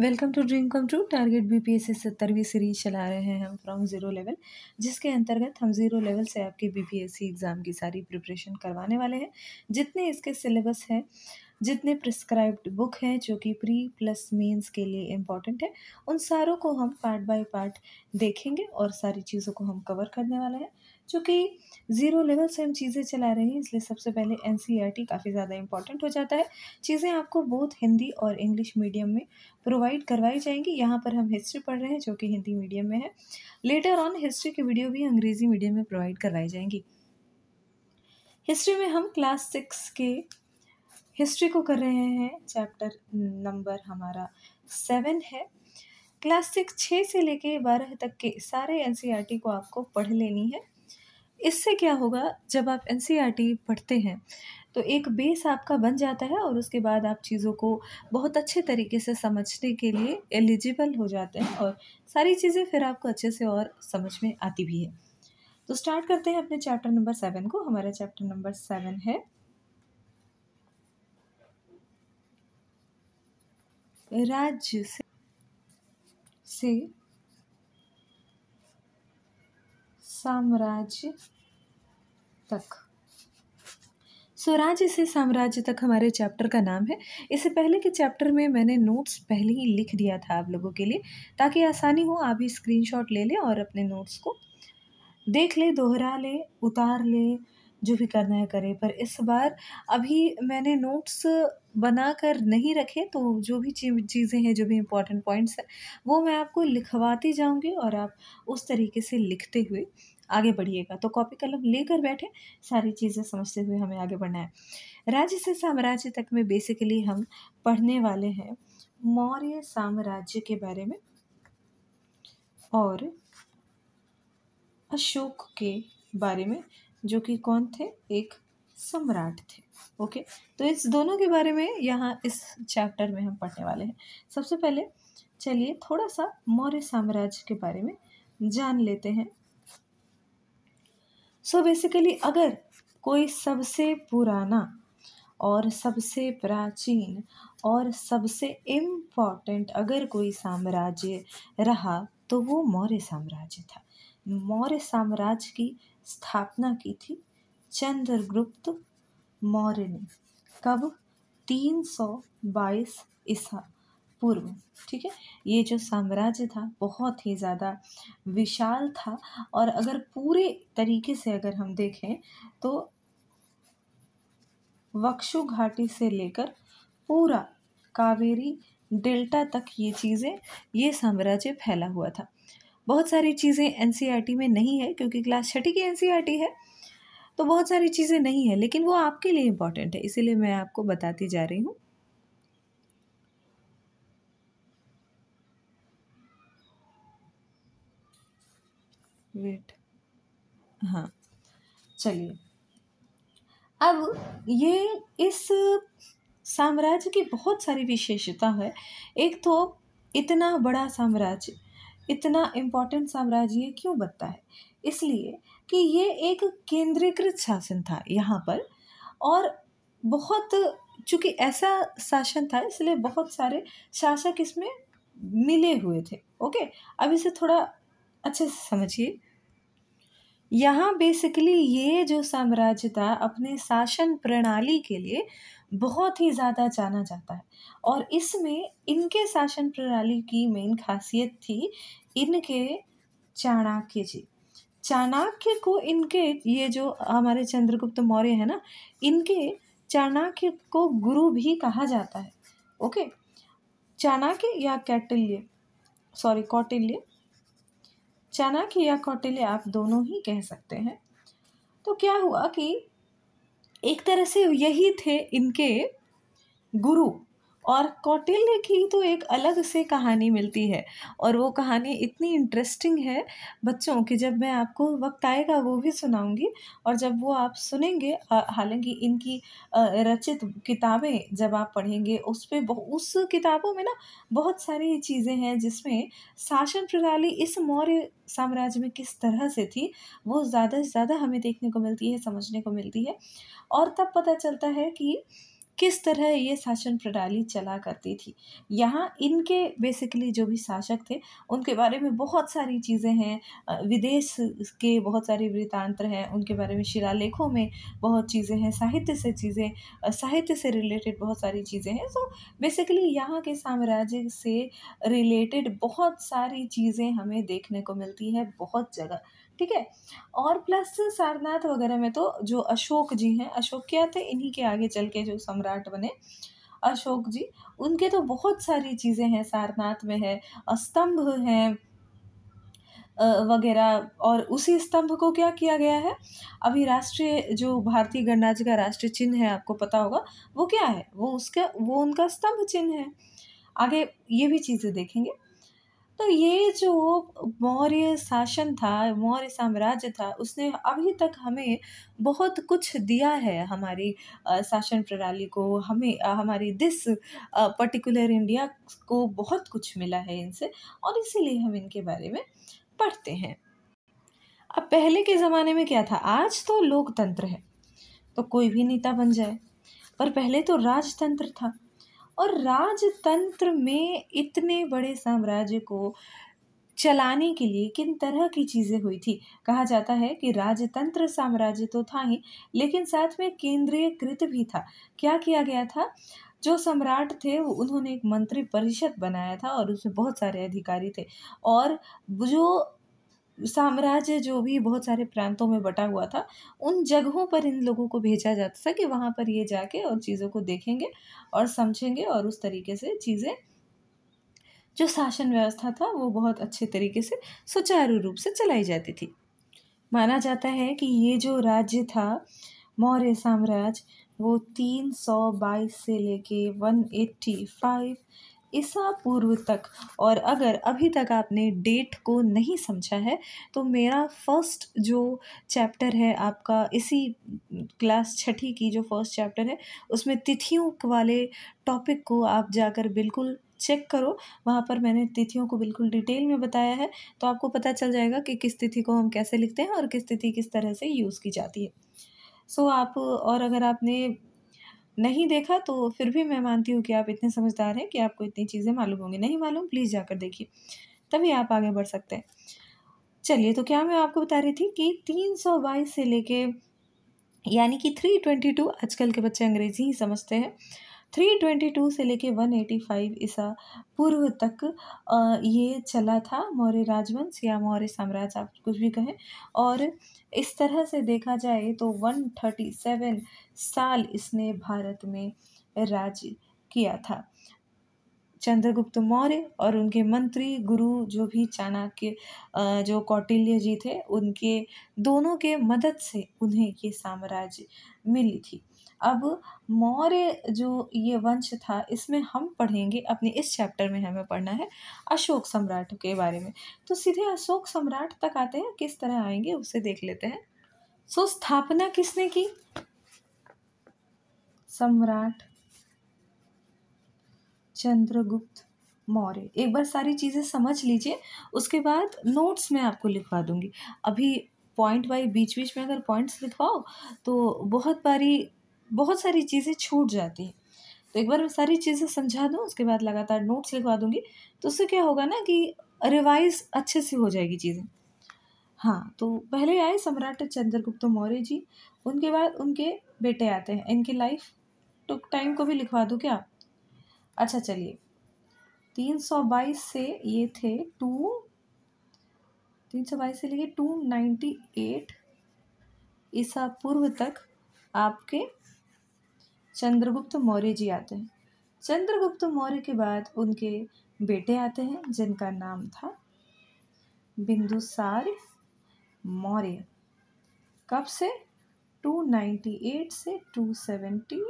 welcome to dream come to target B C सत्तरवीं series चला रहे हैं हम फ्रॉम ज़ीरो लेवल जिसके अंतर्गत हम ज़ीरो लेवल से आपके बी पी सी एग्ज़ाम की सारी प्रिपरेशन करवाने वाले हैं जितने इसके सिलेबस हैं जितने प्रिस्क्राइब्ड बुक हैं जो कि प्री प्लस मेंस के लिए इम्पॉर्टेंट है उन सारों को हम पार्ट बाय पार्ट देखेंगे और सारी चीज़ों को हम कवर करने वाले हैं चूँकि ज़ीरो लेवल से हम चीज़ें चला रहे हैं इसलिए सबसे पहले एन e काफ़ी ज़्यादा इंपॉर्टेंट हो जाता है चीज़ें आपको बोथ हिंदी और इंग्लिश मीडियम में प्रोवाइड करवाई जाएंगी यहाँ पर हम हिस्ट्री पढ़ रहे हैं जो कि हिंदी मीडियम में है लेटर ऑन हिस्ट्री की वीडियो भी अंग्रेज़ी मीडियम में प्रोवाइड करवाई जाएंगी हिस्ट्री में हम क्लास सिक्स के हिस्ट्री को कर रहे हैं चैप्टर नंबर हमारा सेवन है क्लास सिक्स छः से लेके बारह तक के सारे एन e को आपको पढ़ लेनी है इससे क्या होगा जब आप एन e पढ़ते हैं तो एक बेस आपका बन जाता है और उसके बाद आप चीज़ों को बहुत अच्छे तरीके से समझने के लिए एलिजिबल हो जाते हैं और सारी चीज़ें फिर आपको अच्छे से और समझ में आती भी है तो स्टार्ट करते हैं अपने चैप्टर नंबर सेवन को हमारा चैप्टर नंबर सेवन है राज्य से, से साम्राज्य तक स्वराज्य से साम्राज्य तक हमारे चैप्टर का नाम है इससे पहले के चैप्टर में मैंने नोट्स पहले ही लिख दिया था आप लोगों के लिए ताकि आसानी हो आप ही स्क्रीनशॉट ले लें और अपने नोट्स को देख ले दोहरा ले उतार ले जो भी करना है करें पर इस बार अभी मैंने नोट्स बना कर नहीं रखें तो जो भी चीज़ें हैं जो भी इम्पोर्टेंट पॉइंट्स हैं वो मैं आपको लिखवाती जाऊँगी और आप उस तरीके से लिखते हुए आगे बढ़िएगा तो कॉपी कलम लेकर बैठे सारी चीज़ें समझते हुए हमें आगे बढ़ना है राज्य से साम्राज्य तक में बेसिकली हम पढ़ने वाले हैं मौर्य साम्राज्य के बारे में और अशोक के बारे में जो कि कौन थे एक सम्राट थे ओके तो इस दोनों के बारे में यहाँ इस चैप्टर में हम पढ़ने वाले हैं सबसे पहले चलिए थोड़ा सा मौर्य साम्राज्य के बारे में जान लेते हैं सो so बेसिकली अगर कोई सबसे पुराना और सबसे प्राचीन और सबसे इम्पॉर्टेंट अगर कोई साम्राज्य रहा तो वो मौर्य साम्राज्य था मौर्य साम्राज्य की स्थापना की थी चंद्रगुप्त मौर्य ने कब तीन सौ बाईस ईसा पूर्व ठीक है ये जो साम्राज्य था बहुत ही ज़्यादा विशाल था और अगर पूरे तरीके से अगर हम देखें तो वक्षु घाटी से लेकर पूरा कावेरी डेल्टा तक ये चीज़ें ये साम्राज्य फैला हुआ था बहुत सारी चीज़ें एन e में नहीं है क्योंकि क्लास छठी की एन e है तो बहुत सारी चीज़ें नहीं है लेकिन वो आपके लिए इम्पॉर्टेंट है इसीलिए मैं आपको बताती जा रही हूँ वेट हाँ चलिए अब ये इस साम्राज्य की बहुत सारी विशेषता है एक तो इतना बड़ा साम्राज्य इतना इम्पोर्टेंट साम्राज्य क्यों बनता है इसलिए कि ये एक केंद्रीकृत शासन था यहाँ पर और बहुत चूँकि ऐसा शासन था इसलिए बहुत सारे शासक इसमें मिले हुए थे ओके अब इसे थोड़ा अच्छे से समझिए यहाँ बेसिकली ये जो साम्राज्य था अपने शासन प्रणाली के लिए बहुत ही ज़्यादा जाना जाता है और इसमें इनके शासन प्रणाली की मेन खासियत थी इनके चाणक्य जी चाणक्य को इनके ये जो हमारे चंद्रगुप्त मौर्य है ना इनके चाणक्य को गुरु भी कहा जाता है ओके चाणक्य या कैटिल्य सॉरी कौटिल्य चाणक्य या कौटिल्य आप दोनों ही कह सकते हैं तो क्या हुआ कि एक तरह से यही थे इनके गुरु और कौटिल्य की तो एक अलग से कहानी मिलती है और वो कहानी इतनी इंटरेस्टिंग है बच्चों कि जब मैं आपको वक्त आएगा वो भी सुनाऊंगी और जब वो आप सुनेंगे हालांकि इनकी रचित किताबें जब आप पढ़ेंगे उस पर उस किताबों में ना बहुत सारी चीज़ें हैं जिसमें शासन प्रणाली इस मौर्य साम्राज्य में किस तरह से थी वो ज़्यादा से ज़्यादा हमें देखने को मिलती है समझने को मिलती है और तब पता चलता है कि किस तरह ये शासन प्रणाली चला करती थी यहाँ इनके बेसिकली जो भी शासक थे उनके बारे में बहुत सारी चीज़ें हैं विदेश के बहुत सारे वृतांत्र हैं उनके बारे में शिलालेखों में बहुत चीज़ें हैं साहित्य से चीज़ें साहित्य से रिलेटेड बहुत सारी चीज़ें हैं सो बेसिकली यहाँ के साम्राज्य से रिलेटेड बहुत सारी चीज़ें हमें देखने को मिलती है बहुत जगह ठीक है और प्लस सारनाथ वगैरह में तो जो अशोक जी हैं अशोक क्या थे इन्हीं के आगे चल के जो सम्राट बने अशोक जी उनके तो बहुत सारी चीज़ें हैं सारनाथ में है स्तंभ हैं वगैरह और उसी स्तंभ को क्या किया गया है अभी राष्ट्रीय जो भारतीय गणराज्य का राष्ट्रीय चिन्ह है आपको पता होगा वो क्या है वो उसका वो उनका स्तंभ चिन्ह है आगे ये भी चीज़ें देखेंगे तो ये जो मौर्य शासन था मौर्य साम्राज्य था उसने अभी तक हमें बहुत कुछ दिया है हमारी शासन प्रणाली को हमें हमारी दिस पर्टिकुलर इंडिया को बहुत कुछ मिला है इनसे और इसीलिए हम इनके बारे में पढ़ते हैं अब पहले के ज़माने में क्या था आज तो लोकतंत्र है तो कोई भी नेता बन जाए पर पहले तो राजतंत्र था और राजतंत्र में इतने बड़े साम्राज्य को चलाने के लिए किन तरह की चीज़ें हुई थी कहा जाता है कि राजतंत्र साम्राज्य तो था ही लेकिन साथ में केंद्रीय कृत भी था क्या किया गया था जो सम्राट थे वो उन्होंने एक मंत्री परिषद बनाया था और उसमें बहुत सारे अधिकारी थे और जो साम्राज्य जो भी बहुत सारे प्रांतों में बटा हुआ था उन जगहों पर इन लोगों को भेजा जाता था कि वहाँ पर ये जाके और चीज़ों को देखेंगे और समझेंगे और उस तरीके से चीज़ें जो शासन व्यवस्था था वो बहुत अच्छे तरीके से सुचारू रूप से चलाई जाती थी माना जाता है कि ये जो राज्य था मौर्य साम्राज्य वो तीन सौ बाईस से लेके वन एट्टी फाइव ईसा पूर्व तक और अगर अभी तक आपने डेट को नहीं समझा है तो मेरा फर्स्ट जो चैप्टर है आपका इसी क्लास छठी की जो फर्स्ट चैप्टर है उसमें तिथियों वाले टॉपिक को आप जाकर बिल्कुल चेक करो वहाँ पर मैंने तिथियों को बिल्कुल डिटेल में बताया है तो आपको पता चल जाएगा कि किस तिथि को हम कैसे लिखते हैं और किस तिथि किस तरह से यूज़ की जाती है सो so, आप और अगर आपने नहीं देखा तो फिर भी मैं मानती हूँ कि आप इतने समझदार हैं कि आपको इतनी चीज़ें मालूम होंगी नहीं मालूम प्लीज़ जाकर देखिए तभी आप आगे बढ़ सकते हैं चलिए तो क्या मैं आपको बता रही थी कि तीन सौ बाईस से लेके यानी कि थ्री ट्वेंटी टू आजकल के बच्चे अंग्रेज़ी ही समझते हैं थ्री ट्वेंटी टू से लेके वन एटी फाइव ईसा पूर्व तक ये चला था मौर्य राजवंश या मौर्य साम्राज्य आप कुछ भी कहें और इस तरह से देखा जाए तो 137 साल इसने भारत में राज किया था चंद्रगुप्त मौर्य और उनके मंत्री गुरु जो भी चाणक्य जो कौटिल्य जी थे उनके दोनों के मदद से उन्हें ये साम्राज्य मिली थी अब मौर्य जो ये वंश था इसमें हम पढ़ेंगे अपने इस चैप्टर में हमें पढ़ना है अशोक सम्राट के बारे में तो सीधे अशोक सम्राट तक आते हैं किस तरह आएंगे उसे देख लेते हैं सो so, स्थापना किसने की सम्राट चंद्रगुप्त मौर्य एक बार सारी चीज़ें समझ लीजिए उसके बाद नोट्स मैं आपको लिखवा दूंगी अभी पॉइंट वाई बीच बीच में अगर पॉइंट्स लिखवाओ तो बहुत बारी बहुत सारी चीज़ें छूट जाती हैं तो एक बार मैं सारी चीज़ें समझा दूँ उसके बाद लगातार नोट्स लिखवा दूँगी तो उससे क्या होगा ना कि रिवाइज अच्छे से हो जाएगी चीज़ें हाँ तो पहले आए सम्राट चंद्रगुप्त मौर्य जी उनके बाद उनके बेटे आते हैं इनकी लाइफ टुक टाइम को भी लिखवा दूँ क्या अच्छा चलिए तीन सौ बाईस से ये थे टू तीन सौ बाईस से लेके टू नाइन्टी एट ईसा पूर्व तक आपके चंद्रगुप्त मौर्य जी आते हैं चंद्रगुप्त मौर्य के बाद उनके बेटे आते हैं जिनका नाम था बिंदुसार मौर्य कब से 298 से 270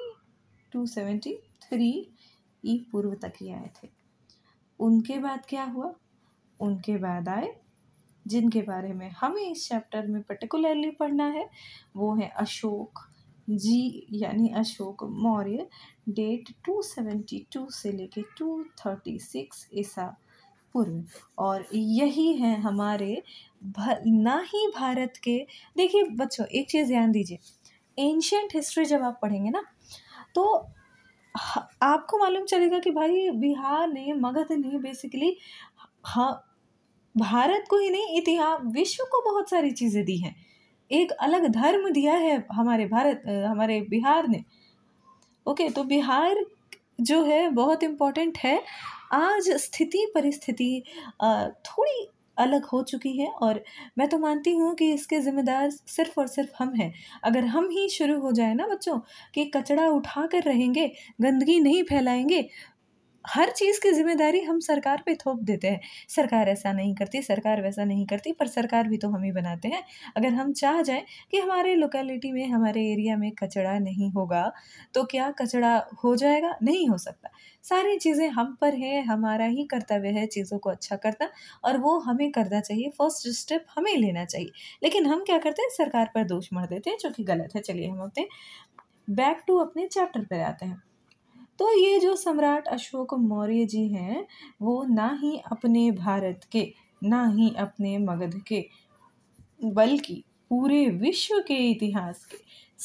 273 ई पूर्व तक ही आए थे उनके बाद क्या हुआ उनके बाद आए जिनके बारे में हमें इस चैप्टर में पर्टिकुलरली पढ़ना है वो है अशोक जी यानी अशोक मौर्य डेट 272 से लेके 236 ईसा पूर्व और यही हैं हमारे ना ही भारत के देखिए बच्चों एक चीज़ ध्यान दीजिए एंशियंट हिस्ट्री जब आप पढ़ेंगे ना तो आपको मालूम चलेगा कि भाई बिहार ने मगध ने बेसिकली हाँ भारत को ही नहीं इतिहास विश्व को बहुत सारी चीज़ें दी हैं एक अलग धर्म दिया है हमारे भारत हमारे बिहार ने ओके तो बिहार जो है बहुत इम्पोर्टेंट है आज स्थिति परिस्थिति थोड़ी अलग हो चुकी है और मैं तो मानती हूँ कि इसके ज़िम्मेदार सिर्फ और सिर्फ हम हैं अगर हम ही शुरू हो जाए ना बच्चों कि कचड़ा उठा कर रहेंगे गंदगी नहीं फैलाएंगे हर चीज़ की जिम्मेदारी हम सरकार पे थोप देते हैं सरकार ऐसा नहीं करती सरकार वैसा नहीं करती पर सरकार भी तो हम ही बनाते हैं अगर हम चाह जाएं कि हमारे लोकेलिटी में हमारे एरिया में कचड़ा नहीं होगा तो क्या कचड़ा हो जाएगा नहीं हो सकता सारी चीज़ें हम पर है हमारा ही कर्तव्य है चीज़ों को अच्छा करना और वो हमें करना चाहिए फर्स्ट स्टेप हमें लेना चाहिए लेकिन हम क्या करते हैं सरकार पर दोष मर देते हैं जो कि गलत है चलिए हम हैं बैक टू अपने चैप्टर पर आते हैं तो ये जो सम्राट अशोक मौर्य जी हैं वो ना ही अपने भारत के ना ही अपने मगध के बल्कि पूरे विश्व के इतिहास के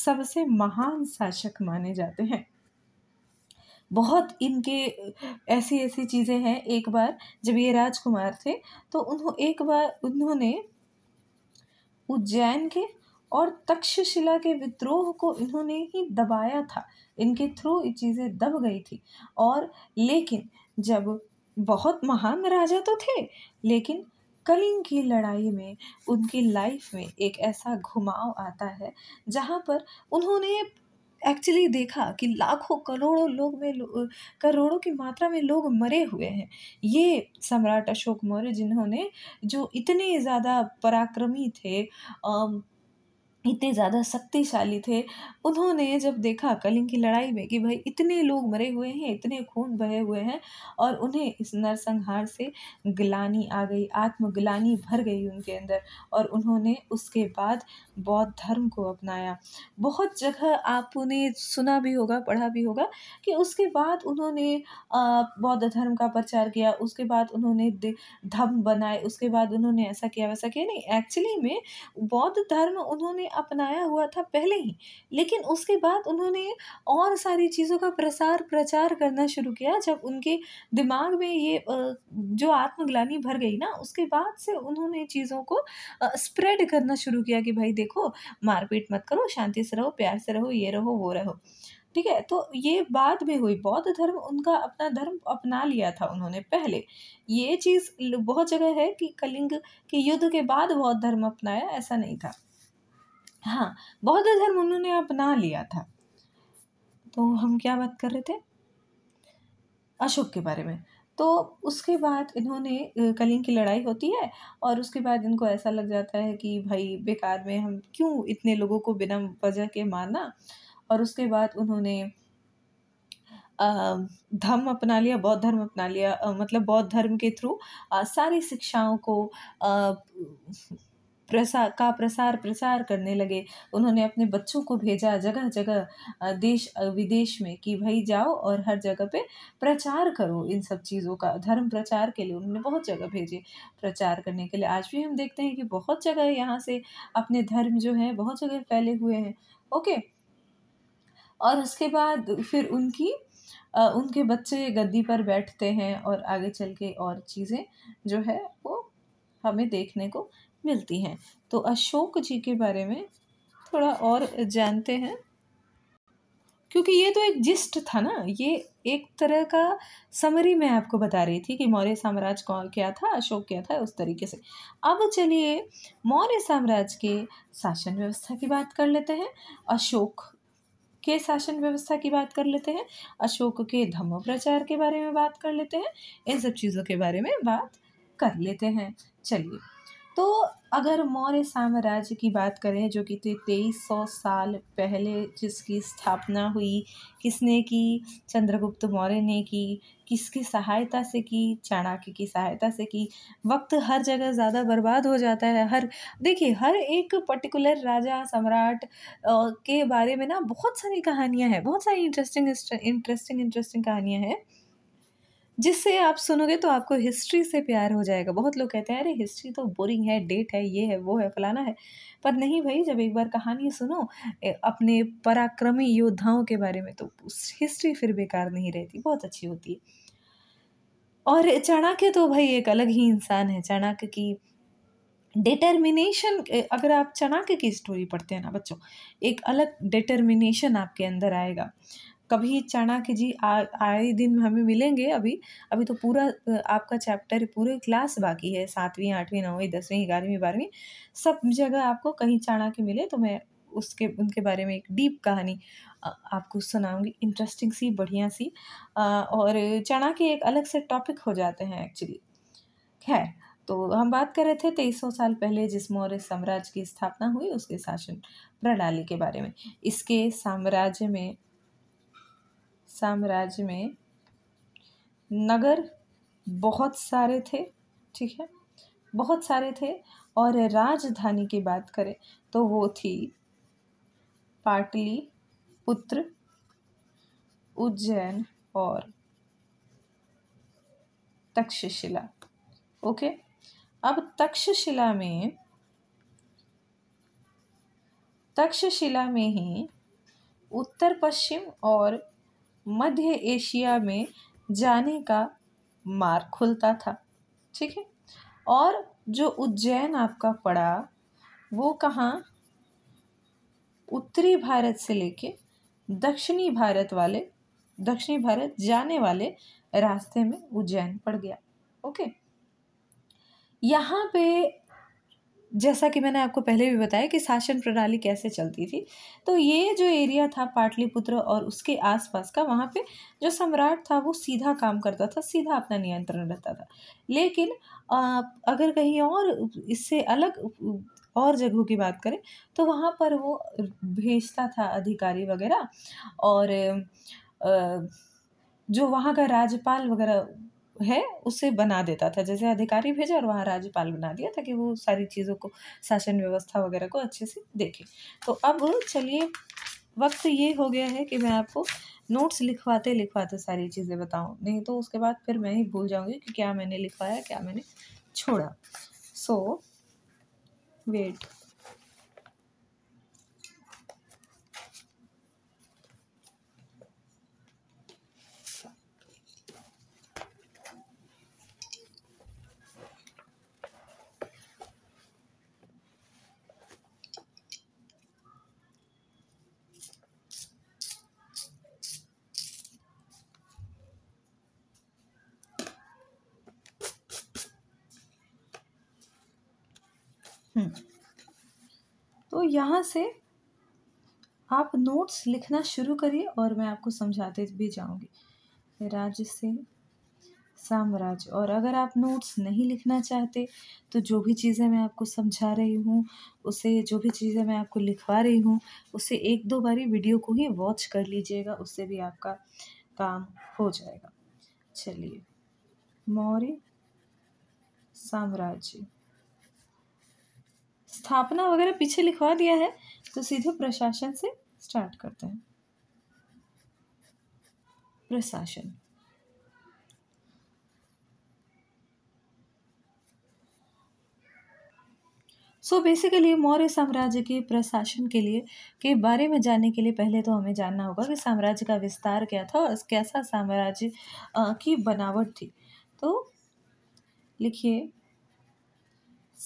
सबसे महान शासक माने जाते हैं बहुत इनके ऐसी ऐसी चीज़ें हैं एक बार जब ये राजकुमार थे तो उन्हों एक बार उन्होंने उज्जैन के और तक्षशिला के विद्रोह को इन्होंने ही दबाया था इनके थ्रू ये चीज़ें दब गई थी और लेकिन जब बहुत महान राजा तो थे लेकिन कलिंग की लड़ाई में उनकी लाइफ में एक ऐसा घुमाव आता है जहाँ पर उन्होंने एक्चुअली देखा कि लाखों करोड़ों लोग में लो, करोड़ों की मात्रा में लोग मरे हुए हैं ये सम्राट अशोक मौर्य जिन्होंने जो इतने ज़्यादा पराक्रमी थे इतने ज़्यादा शक्तिशाली थे उन्होंने जब देखा कलिंग की लड़ाई में कि भाई इतने लोग मरे हुए हैं इतने खून बहे हुए हैं और उन्हें इस नरसंहार से ग्लानी आ गई आत्मग्लानी भर गई उनके अंदर और उन्होंने उसके बाद बौद्ध धर्म को अपनाया बहुत जगह आपने सुना भी होगा पढ़ा भी होगा कि उसके बाद उन्होंने बौद्ध धर्म का प्रचार किया उसके बाद उन्होंने धर्म बनाए उसके बाद उन्होंने ऐसा किया वैसा किया नहीं एक्चुअली में बौद्ध धर्म उन्होंने अपनाया हुआ था पहले ही लेकिन उसके बाद उन्होंने और सारी चीज़ों का प्रसार प्रचार करना शुरू किया जब उनके दिमाग में ये जो आत्मग्लानी भर गई ना उसके बाद से उन्होंने चीज़ों को स्प्रेड करना शुरू किया कि भाई देखो मारपीट मत करो शांति से रहो प्यार से रहो ये रहो वो रहो ठीक है तो ये बाद में हुई बौद्ध धर्म उनका अपना धर्म अपना लिया था उन्होंने पहले ये चीज़ बहुत जगह है कि कलिंग के युद्ध के बाद बौद्ध धर्म अपनाया ऐसा नहीं था हाँ बौद्ध धर्म उन्होंने अपना लिया था तो हम क्या बात कर रहे थे अशोक के बारे में तो उसके बाद इन्होंने कलिंग की लड़ाई होती है और उसके बाद इनको ऐसा लग जाता है कि भाई बेकार में हम क्यों इतने लोगों को बिना वजह के मारना और उसके बाद उन्होंने धर्म अपना लिया बौद्ध धर्म अपना लिया मतलब बौद्ध धर्म के थ्रू सारी शिक्षाओं को प्रसार का प्रसार प्रसार करने लगे उन्होंने अपने बच्चों को भेजा जगह जगह देश विदेश में कि भाई जाओ और हर जगह पे प्रचार करो इन सब चीज़ों का धर्म प्रचार के लिए उन्होंने बहुत जगह भेजे प्रचार करने के लिए आज भी हम देखते हैं कि बहुत जगह यहाँ से अपने धर्म जो है बहुत जगह फैले हुए हैं ओके और उसके बाद फिर उनकी उनके बच्चे गद्दी पर बैठते हैं और आगे चल के और चीज़ें जो है वो हमें देखने को मिलती हैं तो अशोक जी के बारे में थोड़ा और जानते हैं क्योंकि ये तो एक जिस्ट था ना ये एक तरह का समरी मैं आपको बता रही थी कि मौर्य साम्राज्य कौन क्या था अशोक क्या था उस तरीके से अब चलिए मौर्य साम्राज्य के शासन व्यवस्था की बात कर लेते हैं अशोक के शासन व्यवस्था की बात कर लेते हैं अशोक के धम्म प्रचार के बारे में बात कर लेते हैं इन सब चीज़ों के बारे में बात कर लेते हैं चलिए तो अगर मौर्य साम्राज्य की बात करें जो कि तेईस सौ साल पहले जिसकी स्थापना हुई किसने की चंद्रगुप्त मौर्य ने की किसकी सहायता से की चाणक्य की सहायता से की वक्त हर जगह ज़्यादा बर्बाद हो जाता है हर देखिए हर एक पर्टिकुलर राजा सम्राट के बारे में ना बहुत सारी कहानियाँ हैं बहुत सारी इंटरेस्टिंग इंटरेस्टिंग इंटरेस्टिंग कहानियाँ हैं जिससे आप सुनोगे तो आपको हिस्ट्री से प्यार हो जाएगा बहुत लोग कहते हैं अरे हिस्ट्री तो बोरिंग है डेट है ये है वो है फलाना है पर नहीं भाई जब एक बार कहानी सुनो अपने पराक्रमी योद्धाओं के बारे में तो हिस्ट्री फिर बेकार नहीं रहती बहुत अच्छी होती है और चाणक्य तो भाई एक अलग ही इंसान है चाणक्य की डिटर्मिनेशन अगर आप चाणक्य की स्टोरी पढ़ते हैं ना बच्चों एक अलग डिटर्मिनेशन आपके अंदर आएगा कभी के जी आए दिन हमें मिलेंगे अभी अभी तो पूरा आपका चैप्टर पूरे क्लास बाकी है सातवीं आठवीं नौवीं दसवीं ग्यारहवीं बारहवीं सब जगह आपको कहीं के मिले तो मैं उसके उनके बारे में एक डीप कहानी आपको सुनाऊंगी इंटरेस्टिंग सी बढ़िया सी और के एक अलग से टॉपिक हो जाते हैं एक्चुअली खैर तो हम बात कर रहे थे तेईस सौ साल पहले जिस मौर्य साम्राज्य की स्थापना हुई उसके शासन प्रणाली के बारे में इसके साम्राज्य में साम्राज्य में नगर बहुत सारे थे ठीक है बहुत सारे थे और राजधानी की बात करें तो वो थी पाटली पुत्र उज्जैन और तक्षशिला ओके अब तक्षशिला में तक्षशिला में ही उत्तर पश्चिम और मध्य एशिया में जाने का मार्ग खुलता था ठीक है और जो उज्जैन आपका पड़ा वो कहाँ उत्तरी भारत से लेके दक्षिणी भारत वाले दक्षिणी भारत जाने वाले रास्ते में उज्जैन पड़ गया ओके यहाँ पे जैसा कि मैंने आपको पहले भी बताया कि शासन प्रणाली कैसे चलती थी तो ये जो एरिया था पाटलिपुत्र और उसके आसपास का वहाँ पे जो सम्राट था वो सीधा काम करता था सीधा अपना नियंत्रण रहता था लेकिन आ, अगर कहीं और इससे अलग और जगहों की बात करें तो वहाँ पर वो भेजता था अधिकारी वगैरह और आ, जो वहाँ का राज्यपाल वगैरह है उसे बना देता था जैसे अधिकारी भेजा और वहाँ राज्यपाल बना दिया ताकि वो सारी चीज़ों को शासन व्यवस्था वगैरह को अच्छे से देखे तो अब चलिए वक्त ये हो गया है कि मैं आपको नोट्स लिखवाते लिखवाते सारी चीज़ें बताऊँ नहीं तो उसके बाद फिर मैं ही भूल जाऊँगी कि क्या मैंने लिखवाया क्या मैंने छोड़ा सो वेट यहाँ से आप नोट्स लिखना शुरू करिए और मैं आपको समझाते भी जाऊँगी राज्य से साम्राज्य और अगर आप नोट्स नहीं लिखना चाहते तो जो भी चीज़ें मैं आपको समझा रही हूँ उसे जो भी चीज़ें मैं आपको लिखवा रही हूँ उसे एक दो बारी वीडियो को ही वॉच कर लीजिएगा उससे भी आपका काम हो जाएगा चलिए मौर्य साम्राज्य स्थापना वगैरह पीछे लिखवा दिया है तो सीधे प्रशासन से स्टार्ट करते हैं प्रशासन सो so बेसिकली मौर्य साम्राज्य के प्रशासन के लिए के बारे में जानने के लिए पहले तो हमें जानना होगा कि साम्राज्य का विस्तार क्या था और कैसा साम्राज्य की बनावट थी तो लिखिए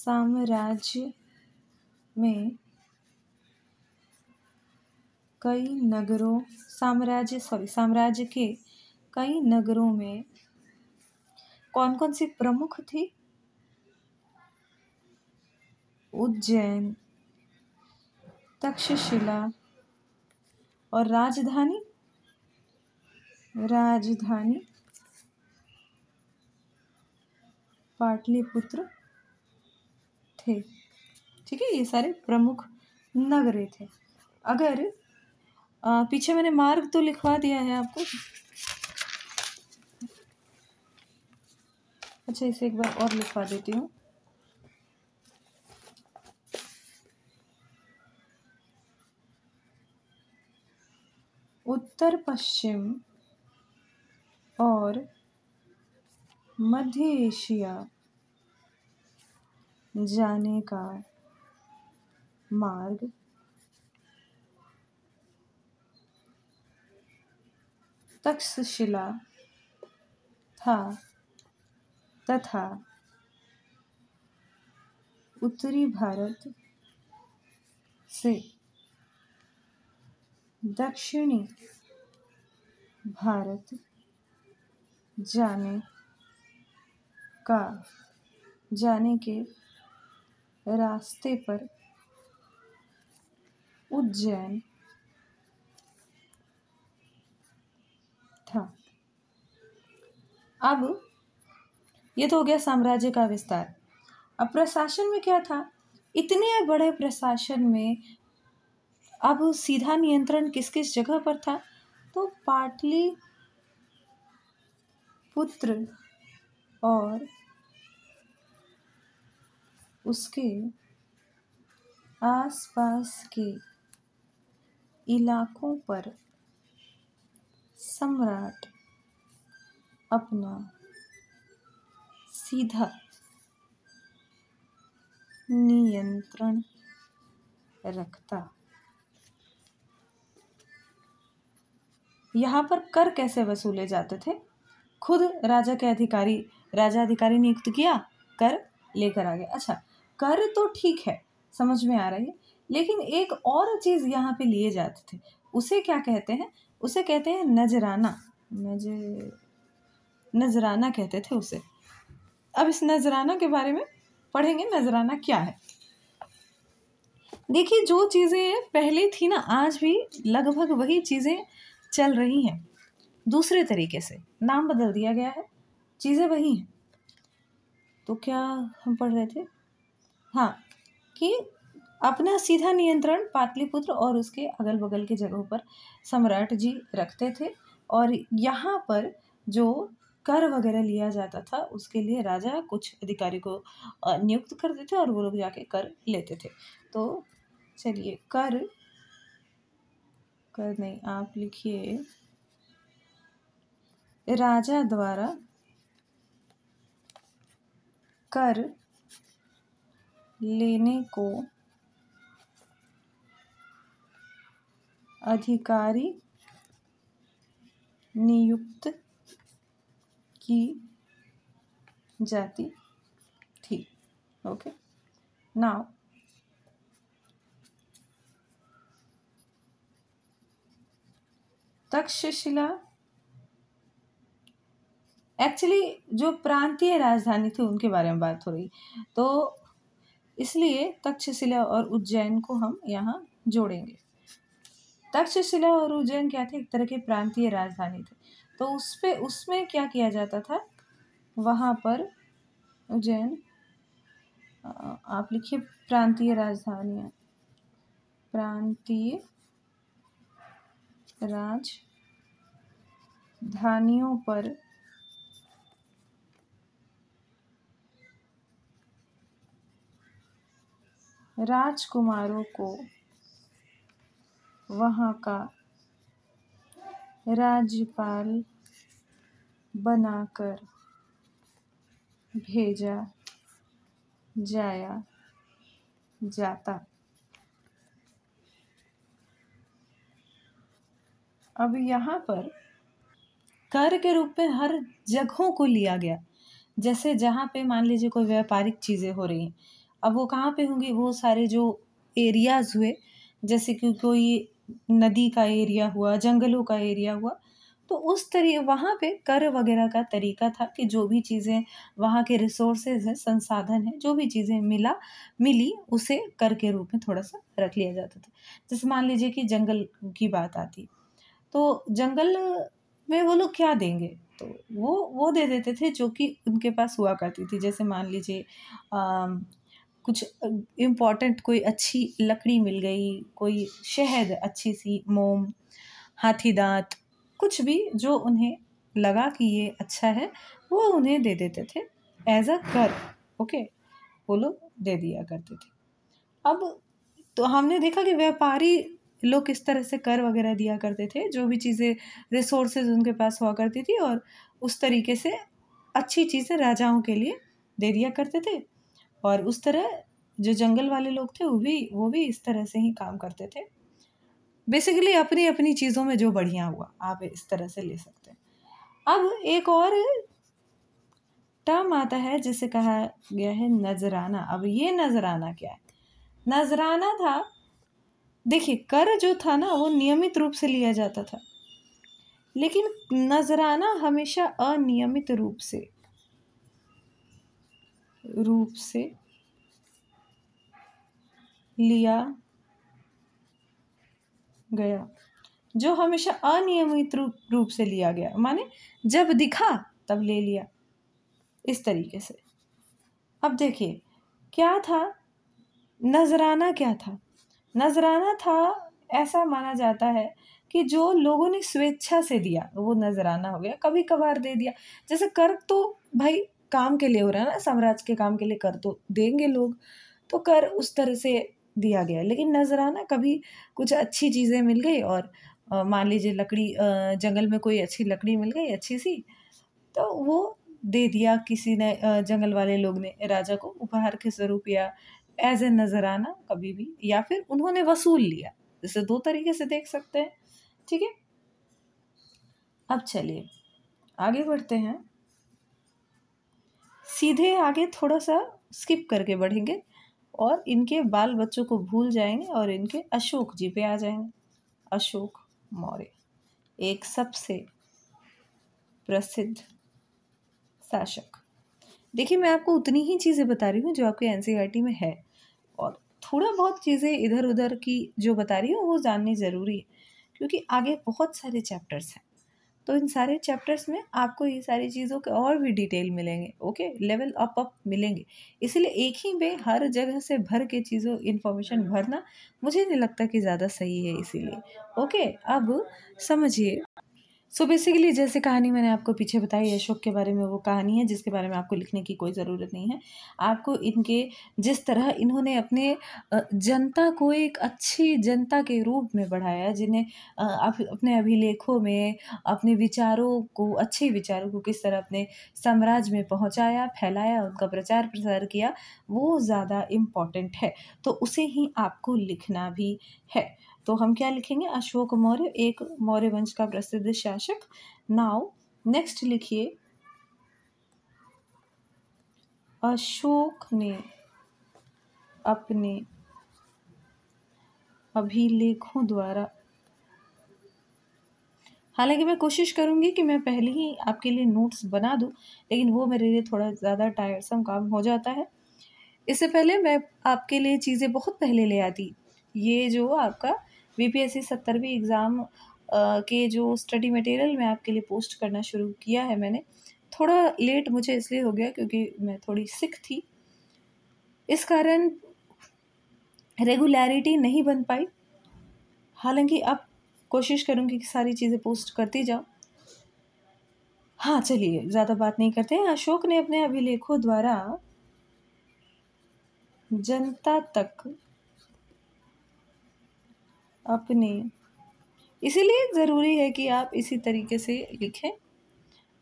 साम्राज्य में कई नगरों साम्राज्य सॉरी साम्राज्य के कई नगरों में कौन कौन सी प्रमुख थी उज्जैन तक्षशिला और राजधानी राजधानी पाटलिपुत्र थे ठीक है ये सारे प्रमुख नगर थे अगर आ, पीछे मैंने मार्ग तो लिखवा दिया है आपको अच्छा इसे एक बार और लिखवा देती हूँ उत्तर पश्चिम और मध्य एशिया जाने का मार्ग तक्षशिला था तथा उत्तरी भारत से दक्षिणी भारत जाने का जाने के रास्ते पर उज्जैन था अब ये तो हो गया साम्राज्य का विस्तार अब प्रशासन में क्या था इतने बड़े प्रशासन में अब सीधा नियंत्रण किस किस जगह पर था तो पाटली पुत्र और उसके आसपास के इलाकों पर सम्राट अपना सीधा नियंत्रण रखता यहाँ पर कर कैसे वसूले जाते थे खुद राजा के अधिकारी राजा अधिकारी नियुक्त किया कर लेकर आ गया अच्छा कर तो ठीक है समझ में आ रही है लेकिन एक और चीज़ यहाँ पे लिए जाते थे उसे क्या कहते हैं उसे कहते हैं नजराना नजर नजराना कहते थे उसे अब इस नजराना के बारे में पढ़ेंगे नजराना क्या है देखिए जो चीज़ें पहले थी ना आज भी लगभग वही चीज़ें चल रही हैं दूसरे तरीके से नाम बदल दिया गया है चीज़ें वही हैं तो क्या हम पढ़ रहे थे हाँ कि अपना सीधा नियंत्रण पाटलिपुत्र और उसके अगल बगल के जगहों पर सम्राट जी रखते थे और यहाँ पर जो कर वगैरह लिया जाता था उसके लिए राजा कुछ अधिकारी को नियुक्त करते थे और वो लोग जाके कर लेते थे तो चलिए कर कर नहीं आप लिखिए राजा द्वारा कर लेने को अधिकारी नियुक्त की जाती थी ओके नाउ तक्षशिला एक्चुअली जो प्रांतीय राजधानी थी उनके बारे में बात हो रही तो इसलिए तक्षशिला और उज्जैन को हम यहाँ जोड़ेंगे तक्षशिला और उज्जैन क्या थे एक तरह की प्रांतीय राजधानी थी तो उस पर उसमें क्या किया जाता था वहाँ पर उज्जैन आप लिखिए प्रांतीय राजधानियाँ प्रांतीय राजधानियों पर राजकुमारों को वहाँ का राज्यपाल बनाकर भेजा जाया जाता अब यहाँ पर कर के रूप में हर जगहों को लिया गया जैसे जहाँ पे मान लीजिए कोई व्यापारिक चीज़ें हो रही हैं अब वो कहाँ पे होंगी वो सारे जो एरियाज़ हुए जैसे कि कोई नदी का एरिया हुआ जंगलों का एरिया हुआ तो उस तरी वहाँ पे कर वगैरह का तरीका था कि जो भी चीज़ें वहाँ के रिसोर्सेज हैं संसाधन हैं जो भी चीज़ें मिला मिली उसे कर के रूप में थोड़ा सा रख लिया जाता था जैसे मान लीजिए कि जंगल की बात आती तो जंगल में वो लोग क्या देंगे तो वो वो दे देते थे जो कि उनके पास हुआ करती थी जैसे मान लीजिए कुछ इम्पॉर्टेंट कोई अच्छी लकड़ी मिल गई कोई शहद अच्छी सी मोम हाथी दांत कुछ भी जो उन्हें लगा कि ये अच्छा है वो उन्हें दे देते थे एज अ कर ओके वो लोग दे दिया करते थे अब तो हमने देखा कि व्यापारी लोग किस तरह से कर वगैरह दिया करते थे जो भी चीज़ें रिसोर्सेज उनके पास हुआ करती थी और उस तरीके से अच्छी चीज़ें राजाओं के लिए दे दिया करते थे और उस तरह जो जंगल वाले लोग थे वो भी वो भी इस तरह से ही काम करते थे बेसिकली अपनी अपनी चीज़ों में जो बढ़िया हुआ आप इस तरह से ले सकते हैं अब एक और टर्म आता है जिसे कहा गया है नजराना अब ये नजराना क्या है नजराना था देखिए कर जो था ना वो नियमित रूप से लिया जाता था लेकिन नजराना हमेशा अनियमित रूप से रूप से लिया गया जो हमेशा अनियमित रूप से लिया गया माने जब दिखा तब ले लिया इस तरीके से अब देखिए क्या था नजराना क्या था नजराना था ऐसा माना जाता है कि जो लोगों ने स्वेच्छा से दिया वो नजराना हो गया कभी कभार दे दिया जैसे कर तो भाई काम के लिए हो रहा है ना साम्राज्य के काम के लिए कर तो देंगे लोग तो कर उस तरह से दिया गया लेकिन लेकिन नजराना कभी कुछ अच्छी चीज़ें मिल गई और मान लीजिए लकड़ी जंगल में कोई अच्छी लकड़ी मिल गई अच्छी सी तो वो दे दिया किसी ने जंगल वाले लोग ने राजा को उपहार के स्वरूप या एज ए नजराना कभी भी या फिर उन्होंने वसूल लिया इसे दो तरीके से देख सकते हैं ठीक है अब चलिए आगे बढ़ते हैं सीधे आगे थोड़ा सा स्किप करके बढ़ेंगे और इनके बाल बच्चों को भूल जाएंगे और इनके अशोक जी पे आ जाएंगे अशोक मौर्य एक सबसे प्रसिद्ध शासक देखिए मैं आपको उतनी ही चीज़ें बता रही हूँ जो आपके एन e में है और थोड़ा बहुत चीज़ें इधर उधर की जो बता रही हूँ वो जाननी ज़रूरी है क्योंकि आगे बहुत सारे चैप्टर्स हैं तो इन सारे चैप्टर्स में आपको ये सारी चीज़ों के और भी डिटेल मिलेंगे ओके लेवल अप अप मिलेंगे इसलिए एक ही में हर जगह से भर के चीज़ों इन्फॉर्मेशन भरना मुझे नहीं लगता कि ज़्यादा सही है इसीलिए ओके अब समझिए सो so बेसिकली जैसे कहानी मैंने आपको पीछे बताई अशोक के बारे में वो कहानी है जिसके बारे में आपको लिखने की कोई ज़रूरत नहीं है आपको इनके जिस तरह इन्होंने अपने जनता को एक अच्छी जनता के रूप में बढ़ाया जिन्हें आप अपने अभिलेखों में अपने विचारों को अच्छे विचारों को किस तरह अपने साम्राज्य में पहुँचाया फैलाया उनका प्रचार प्रसार किया वो ज़्यादा इम्पॉर्टेंट है तो उसे ही आपको लिखना भी है तो हम क्या लिखेंगे अशोक मौर्य एक मौर्य वंश का प्रसिद्ध शासक नाउ नेक्स्ट लिखिए अशोक ने अपने अभिलेखों द्वारा हालांकि मैं कोशिश करूंगी कि मैं पहले ही आपके लिए नोट्स बना दूं लेकिन वो मेरे लिए थोड़ा ज़्यादा टायरसम काम हो जाता है इससे पहले मैं आपके लिए चीज़ें बहुत पहले ले आती ये जो आपका पी एस सी सत्तरवीं एग्ज़ाम के जो स्टडी मटेरियल मैं आपके लिए पोस्ट करना शुरू किया है मैंने थोड़ा लेट मुझे इसलिए हो गया क्योंकि मैं थोड़ी सिख थी इस कारण रेगुलरिटी नहीं बन पाई हालांकि अब कोशिश करूँगी कि सारी चीज़ें पोस्ट करती जाऊँ हाँ चलिए ज़्यादा बात नहीं करते हैं अशोक ने अपने अभिलेखों द्वारा जनता तक अपने इसीलिए ज़रूरी है कि आप इसी तरीके से लिखें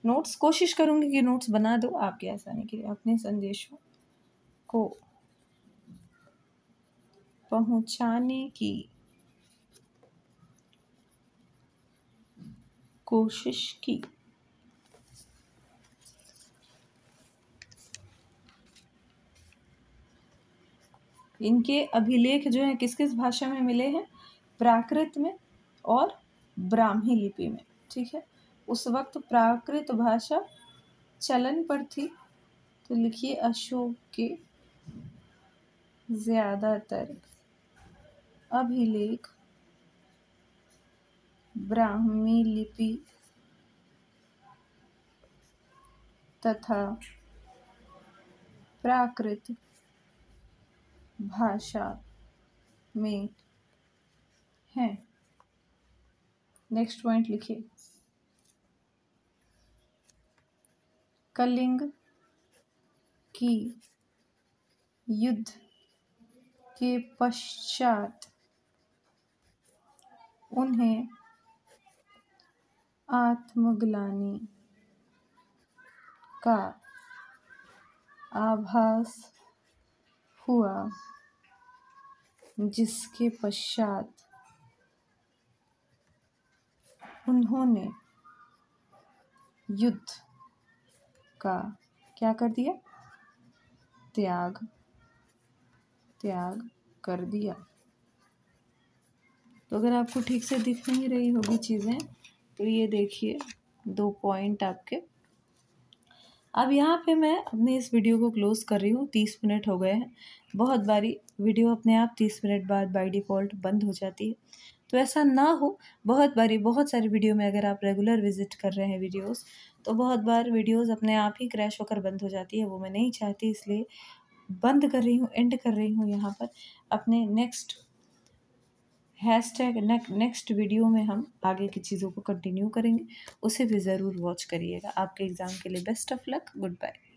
नोट्स कोशिश करूँगी कि नोट्स बना दो आपकी आसानी के लिए अपने संदेशों को पहुँचाने की कोशिश की इनके अभिलेख जो है किस किस भाषा में मिले हैं प्राकृत में और ब्राह्मी लिपि में ठीक है उस वक्त प्राकृत भाषा चलन पर थी तो लिखिए अशोक के ज़्यादातर अभिलेख ब्राह्मी लिपि तथा प्राकृत भाषा में है नेक्स्ट पॉइंट लिखिए कलिंग की युद्ध के पश्चात उन्हें आत्मग्लानी का आभास हुआ जिसके पश्चात उन्होंने युद्ध का क्या कर दिया त्याग त्याग कर दिया तो अगर आपको ठीक से दिख नहीं रही होगी चीज़ें तो ये देखिए दो पॉइंट आपके अब यहाँ पे मैं अपने इस वीडियो को क्लोज़ कर रही हूँ तीस मिनट हो गए हैं बहुत बारी वीडियो अपने आप तीस मिनट बाद बाय डिफ़ॉल्ट बंद हो जाती है तो ऐसा ना हो बहुत बारी बहुत सारी वीडियो में अगर आप रेगुलर विजिट कर रहे हैं वीडियोस तो बहुत बार वीडियोस अपने आप ही क्रैश होकर बंद हो जाती है वो मैं नहीं चाहती इसलिए बंद कर रही हूँ एंड कर रही हूँ यहाँ पर अपने next hashtag next video में हम आगे की चीज़ों को कंटिन्यू करेंगे उसे भी ज़रूर वॉच करिएगा आपके एग्ज़ाम के लिए best of luck good bye